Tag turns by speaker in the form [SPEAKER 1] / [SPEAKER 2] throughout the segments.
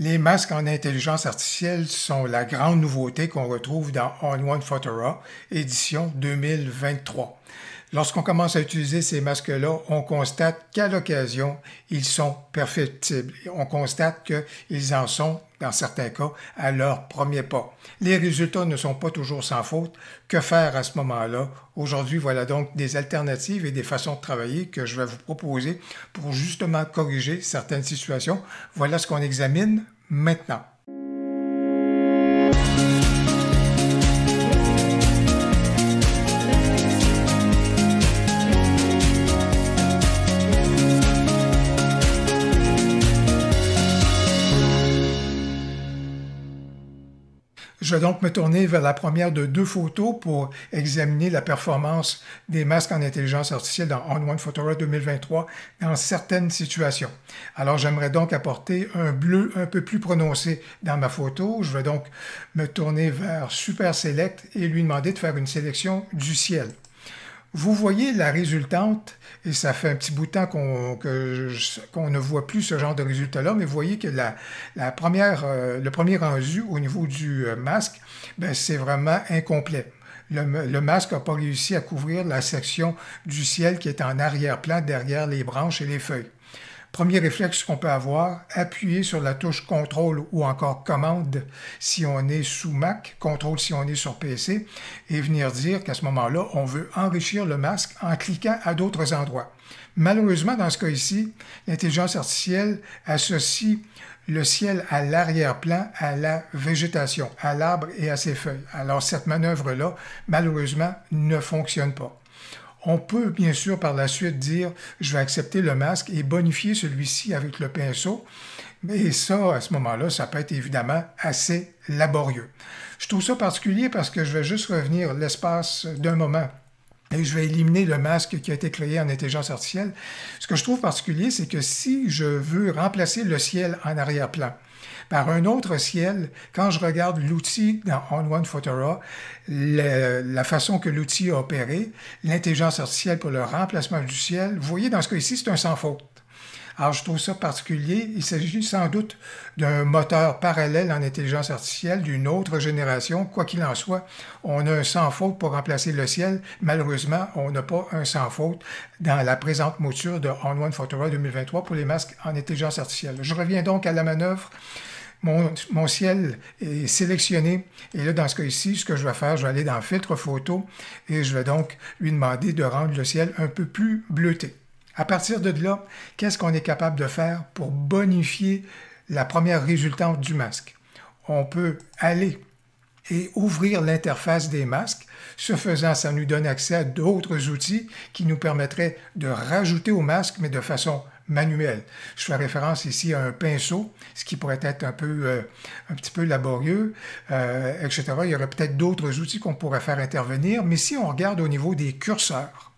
[SPEAKER 1] Les masques en intelligence artificielle sont la grande nouveauté qu'on retrouve dans On One Photora, édition 2023. Lorsqu'on commence à utiliser ces masques-là, on constate qu'à l'occasion, ils sont perfectibles. On constate qu'ils en sont, dans certains cas, à leur premier pas. Les résultats ne sont pas toujours sans faute. Que faire à ce moment-là? Aujourd'hui, voilà donc des alternatives et des façons de travailler que je vais vous proposer pour justement corriger certaines situations. Voilà ce qu'on examine maintenant. Je vais donc me tourner vers la première de deux photos pour examiner la performance des masques en intelligence artificielle dans On One Photora 2023 dans certaines situations. Alors j'aimerais donc apporter un bleu un peu plus prononcé dans ma photo. Je vais donc me tourner vers Super Select et lui demander de faire une sélection du ciel. Vous voyez la résultante, et ça fait un petit bout de temps qu'on ne voit plus ce genre de résultat-là, mais vous voyez que la, première, euh, le premier rendu au niveau du euh, masque, ben, c'est vraiment incomplet. le, masque n'a pas réussi à couvrir la section du ciel qui est en arrière-plan derrière les branches et les feuilles. Premier réflexe qu'on peut avoir, appuyer sur la touche contrôle ou encore commande si on est sous Mac, contrôle si on est sur PC, et venir dire qu'à ce moment-là, on veut enrichir le masque en cliquant à d'autres endroits. Malheureusement, dans ce cas ici, l'intelligence artificielle associe le ciel à l'arrière-plan, à la végétation, à l'arbre et à ses feuilles. Alors cette manœuvre-là, malheureusement, ne fonctionne pas. On peut bien sûr par la suite dire je vais accepter le masque et bonifier celui-ci avec le pinceau, mais ça, à ce moment-là, ça peut être évidemment assez laborieux. Je trouve ça particulier parce que je vais juste revenir l'espace d'un moment et je vais éliminer le masque qui a été créé en intelligence artificielle. Ce que je trouve particulier, c'est que si je veux remplacer le ciel en arrière-plan, par un autre ciel, quand je regarde l'outil dans On One photora la façon que l'outil a opéré, l'intelligence artificielle pour le remplacement du ciel, vous voyez, dans ce cas-ci, c'est un sans faute. Alors, je trouve ça particulier. Il s'agit sans doute d'un moteur parallèle en intelligence artificielle d'une autre génération. Quoi qu'il en soit, on a un sans-faute pour remplacer le ciel. Malheureusement, on n'a pas un sans-faute dans la présente mouture de On One Photora 2023 pour les masques en intelligence artificielle. Je reviens donc à la manœuvre mon, ciel est sélectionné. Et là, dans ce cas-ci, ce que je vais faire, je vais aller dans Filtre photo et je vais donc lui demander de rendre le ciel un peu plus bleuté. À partir de là, qu'est-ce qu'on est capable de faire pour bonifier la première résultante du masque? On peut aller et ouvrir l'interface des masques. Ce faisant, ça nous donne accès à d'autres outils qui nous permettraient de rajouter au masque, mais de façon manuel. Je fais référence ici à un pinceau, ce qui pourrait être un, peu, euh, un petit peu laborieux, euh, etc. Il y aurait peut-être d'autres outils qu'on pourrait faire intervenir, mais si on regarde au niveau des curseurs,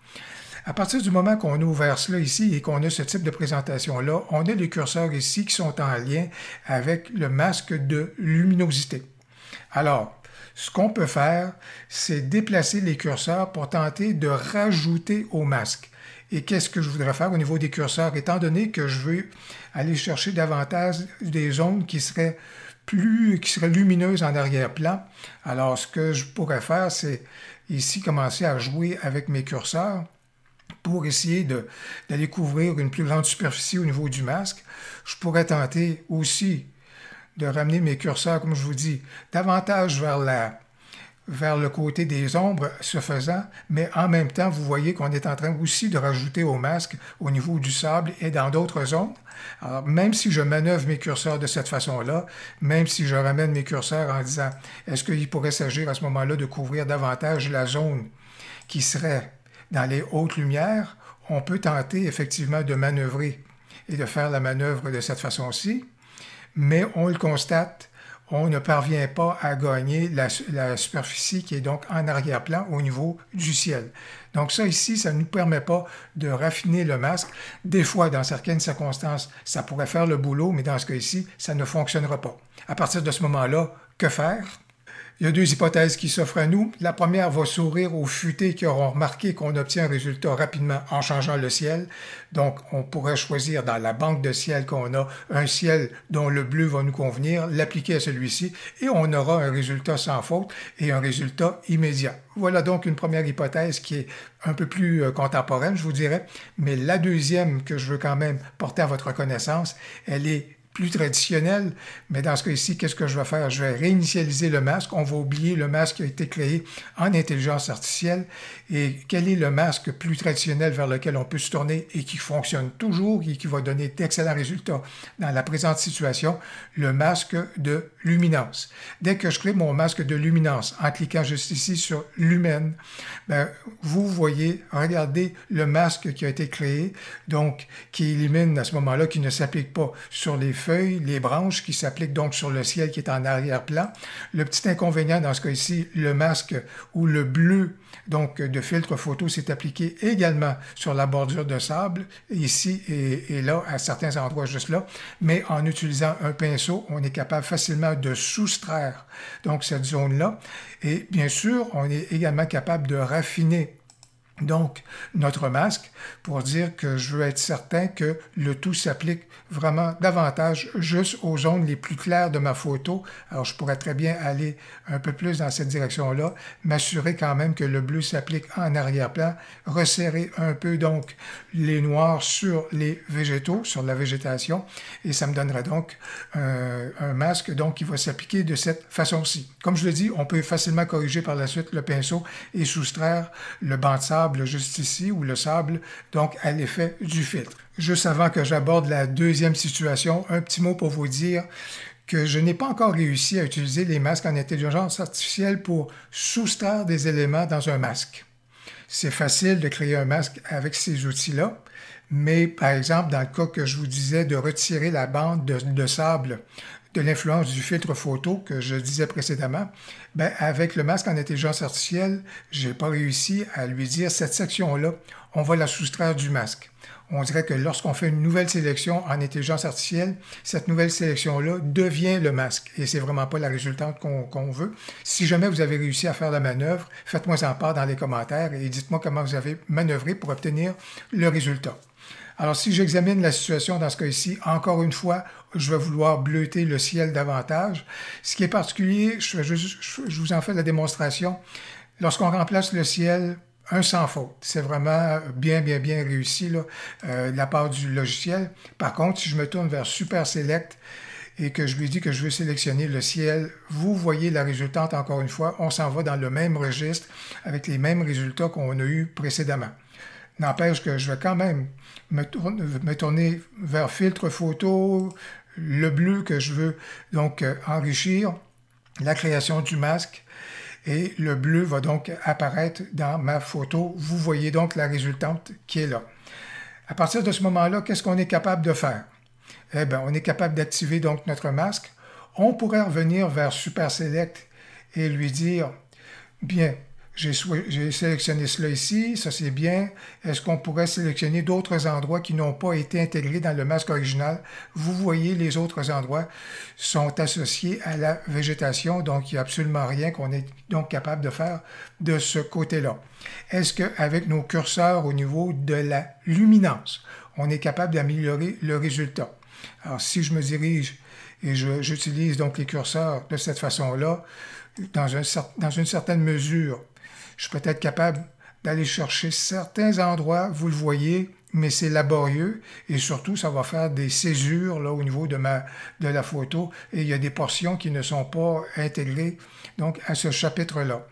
[SPEAKER 1] à partir du moment qu'on ouvre ouvert cela ici et qu'on a ce type de présentation-là, on a les curseurs ici qui sont en lien avec le masque de luminosité. Alors, ce qu'on peut faire, c'est déplacer les curseurs pour tenter de rajouter au masque et qu'est-ce que je voudrais faire au niveau des curseurs, étant donné que je veux aller chercher davantage des zones qui seraient plus, qui seraient lumineuses en arrière-plan. Alors, ce que je pourrais faire, c'est ici commencer à jouer avec mes curseurs pour essayer d'aller couvrir une plus grande superficie au niveau du masque. Je pourrais tenter aussi de ramener mes curseurs, comme je vous dis, davantage vers la, vers le côté des ombres se faisant, mais en même temps, vous voyez qu'on est en train aussi de rajouter au masque au niveau du sable et dans d'autres zones. Alors, même si je manœuvre mes curseurs de cette façon-là, même si je ramène mes curseurs en disant est-ce qu'il pourrait s'agir à ce moment-là de couvrir davantage la zone qui serait dans les hautes lumières, on peut tenter effectivement de manœuvrer et de faire la manœuvre de cette façon-ci, mais on le constate on ne parvient pas à gagner la, superficie qui est donc en arrière-plan au niveau du ciel. Donc ça ici, ça ne nous permet pas de raffiner le masque. Des fois, dans certaines circonstances, ça pourrait faire le boulot, mais dans ce cas ici, ça ne fonctionnera pas. À partir de ce moment-là, que faire? Il y a deux hypothèses qui s'offrent à nous. La première va sourire aux futés qui auront remarqué qu'on obtient un résultat rapidement en changeant le ciel. Donc, on pourrait choisir dans la banque de ciel qu'on a un ciel dont le bleu va nous convenir, l'appliquer à celui-ci et on aura un résultat sans faute et un résultat immédiat. Voilà donc une première hypothèse qui est un peu plus euh, contemporaine, je vous dirais. Mais la deuxième que je veux quand même porter à votre connaissance, elle est plus traditionnel. Mais dans ce cas-ci, qu'est-ce que je vais faire? Je vais réinitialiser le masque. On va oublier le masque qui a été créé en intelligence artificielle. Et quel est le masque plus traditionnel vers lequel on peut se tourner et qui fonctionne toujours et qui va donner d'excellents résultats dans la présente situation? Le masque de luminance. Dès que je crée mon masque de luminance, en cliquant juste ici sur l'humaine, ben, vous voyez, regardez le masque qui a été créé, donc qui élimine à ce moment-là, qui ne s'applique pas sur les feux les branches qui s'appliquent donc sur le ciel qui est en arrière-plan. Le petit inconvénient dans ce cas ci le masque ou le bleu donc de filtre photo s'est appliqué également sur la bordure de sable, ici et, là, à certains endroits juste là, mais en utilisant un pinceau, on est capable facilement de soustraire donc cette zone-là. Et bien sûr, on est également capable de raffiner donc notre masque pour dire que je veux être certain que le tout s'applique vraiment davantage juste aux ondes les plus claires de ma photo. Alors je pourrais très bien aller un peu plus dans cette direction-là, m'assurer quand même que le bleu s'applique en arrière-plan, resserrer un peu donc les noirs sur les végétaux, sur la végétation, et ça me donnerait donc euh, un masque donc qui va s'appliquer de cette façon-ci. Comme je le dis, on peut facilement corriger par la suite le pinceau et soustraire le banc de sable juste ici, ou le sable, donc à l'effet du filtre. Juste avant que j'aborde la deuxième situation, un petit mot pour vous dire que je n'ai pas encore réussi à utiliser les masques en intelligence artificielle pour soustraire des éléments dans un masque. C'est facile de créer un masque avec ces outils-là, mais par exemple, dans le cas que je vous disais de retirer la bande de sable de l'influence du filtre photo que je disais précédemment, ben avec le masque en intelligence artificielle, j'ai pas réussi à lui dire cette section-là, on va la soustraire du masque. On dirait que lorsqu'on fait une nouvelle sélection en intelligence artificielle, cette nouvelle sélection-là devient le masque. Et c'est vraiment pas la résultante qu'on veut. Si jamais vous avez réussi à faire la manœuvre, faites-moi en part dans les commentaires et dites-moi comment vous avez manœuvré pour obtenir le résultat. Alors, si j'examine la situation dans ce cas-ci, encore une fois, je vais vouloir bleuter le ciel davantage. Ce qui est particulier, je, vous en fais la démonstration, lorsqu'on remplace le ciel un sans faute. C'est vraiment bien, bien, bien réussi là, euh, de la part du logiciel. Par contre, si je me tourne vers Super Select et que je lui dis que je veux sélectionner le ciel, vous voyez la résultante encore une fois. On s'en va dans le même registre avec les mêmes résultats qu'on a eu précédemment. N'empêche que je vais quand même me tourner vers filtre photo, le bleu que je veux donc euh, enrichir, la création du masque, et le bleu va donc apparaître dans ma photo. Vous voyez donc la résultante qui est là. À partir de ce moment-là, qu'est-ce qu'on est capable de faire? Eh bien, on est capable d'activer donc notre masque. On pourrait revenir vers Super Select et lui dire, bien, j'ai sélectionné cela ici, ça c'est bien. Est-ce qu'on pourrait sélectionner d'autres endroits qui n'ont pas été intégrés dans le masque original? Vous voyez, les autres endroits sont associés à la végétation, donc il n'y a absolument rien qu'on est donc capable de faire de ce côté-là. Est-ce qu'avec nos curseurs au niveau de la luminance, on est capable d'améliorer le résultat? Alors si je me dirige et j'utilise donc les curseurs de cette façon-là, dans, dans une certaine mesure, je suis peut-être capable d'aller chercher certains endroits, vous le voyez, mais c'est laborieux et surtout ça va faire des césures là au niveau de ma de la photo et il y a des portions qui ne sont pas intégrées donc à ce chapitre là.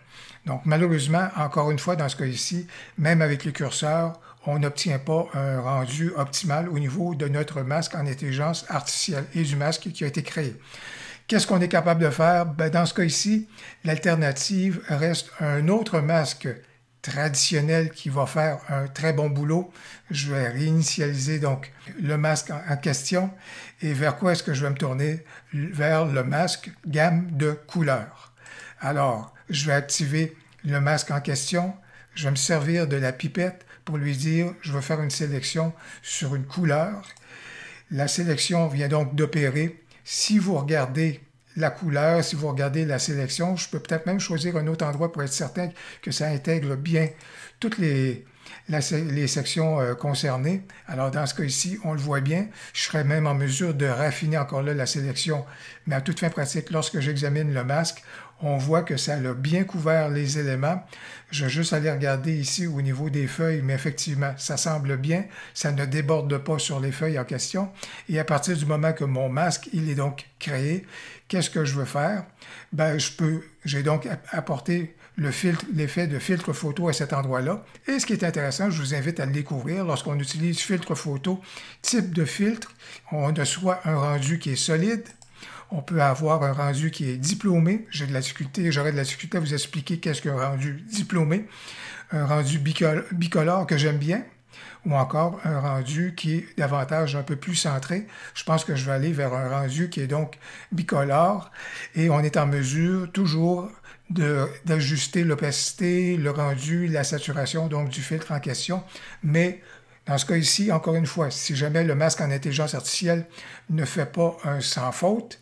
[SPEAKER 1] Donc malheureusement encore une fois dans ce cas ici, même avec le curseur, on n'obtient pas un rendu optimal au niveau de notre masque en intelligence artificielle et du masque qui a été créé. Qu'est-ce qu'on est capable de faire? Ben, dans ce cas ici, l'alternative reste un autre masque traditionnel qui va faire un très bon boulot. Je vais réinitialiser donc le masque en question et vers quoi est-ce que je vais me tourner? Vers le masque gamme de couleurs. Alors, je vais activer le masque en question. Je vais me servir de la pipette pour lui dire je veux faire une sélection sur une couleur. La sélection vient donc d'opérer si vous regardez la couleur, si vous regardez la sélection, je peux peut-être même choisir un autre endroit pour être certain que ça intègre bien toutes les, les sections euh, concernées. Alors dans ce cas-ci, on le voit bien, je serais même en mesure de raffiner encore là la sélection. Mais à toute fin pratique, lorsque j'examine le masque, on voit que ça a bien couvert les éléments. Je vais juste aller regarder ici au niveau des feuilles, mais effectivement, ça semble bien, ça ne déborde pas sur les feuilles en question. Et à partir du moment que mon masque, il est donc créé, qu'est-ce que je veux faire? Ben, je peux, j'ai donc apporté filtre, l'effet de filtre photo à cet endroit-là. Et ce qui est intéressant, je vous invite à le découvrir. Lorsqu'on utilise filtre photo, type de filtre, on a soit un rendu qui est solide, on peut avoir un rendu qui est diplômé. J'ai de la difficulté, j'aurais de la difficulté à vous expliquer qu'est-ce qu'un rendu diplômé, un rendu bicolore que j'aime bien, ou encore un rendu qui est davantage un peu plus centré. Je pense que je vais aller vers un rendu qui est donc bicolore et on est en mesure toujours d'ajuster l'opacité, le rendu, la saturation donc du filtre en question. Mais dans ce cas ici, encore une fois, si jamais le masque en intelligence artificielle ne fait pas un sans faute,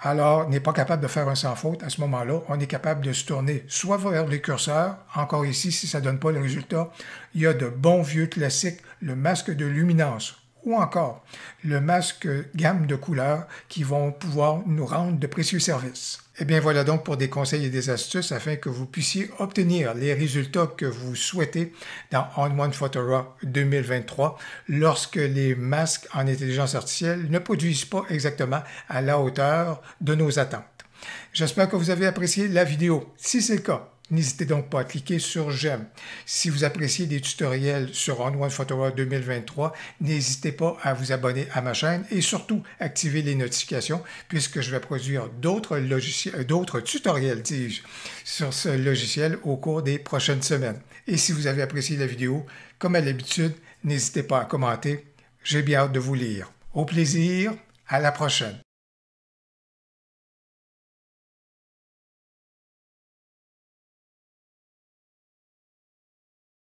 [SPEAKER 1] alors n'est pas capable de faire un sans faute, à ce moment-là, on est capable de se tourner soit vers les curseurs, encore ici, si ça ne donne pas le résultat, il y a de bons vieux classiques, le masque de luminance, ou encore le masque gamme de couleurs qui vont pouvoir nous rendre de précieux services. Et eh bien voilà donc pour des conseils et des astuces afin que vous puissiez obtenir les résultats que vous souhaitez dans On One Photora 2023 lorsque les masques en intelligence artificielle ne produisent pas exactement à la hauteur de nos attentes. J'espère que vous avez apprécié la vidéo. Si c'est le cas, N'hésitez donc pas à cliquer sur j'aime. Si vous appréciez des tutoriels sur Photo Photograph 2023, n'hésitez pas à vous abonner à ma chaîne et surtout activer les notifications puisque je vais produire d'autres logiciels, euh, d'autres tutoriels, dis-je, sur ce logiciel au cours des prochaines semaines. Et si vous avez apprécié la vidéo, comme à l'habitude, n'hésitez pas à commenter. J'ai bien hâte de vous lire. Au plaisir, à la prochaine.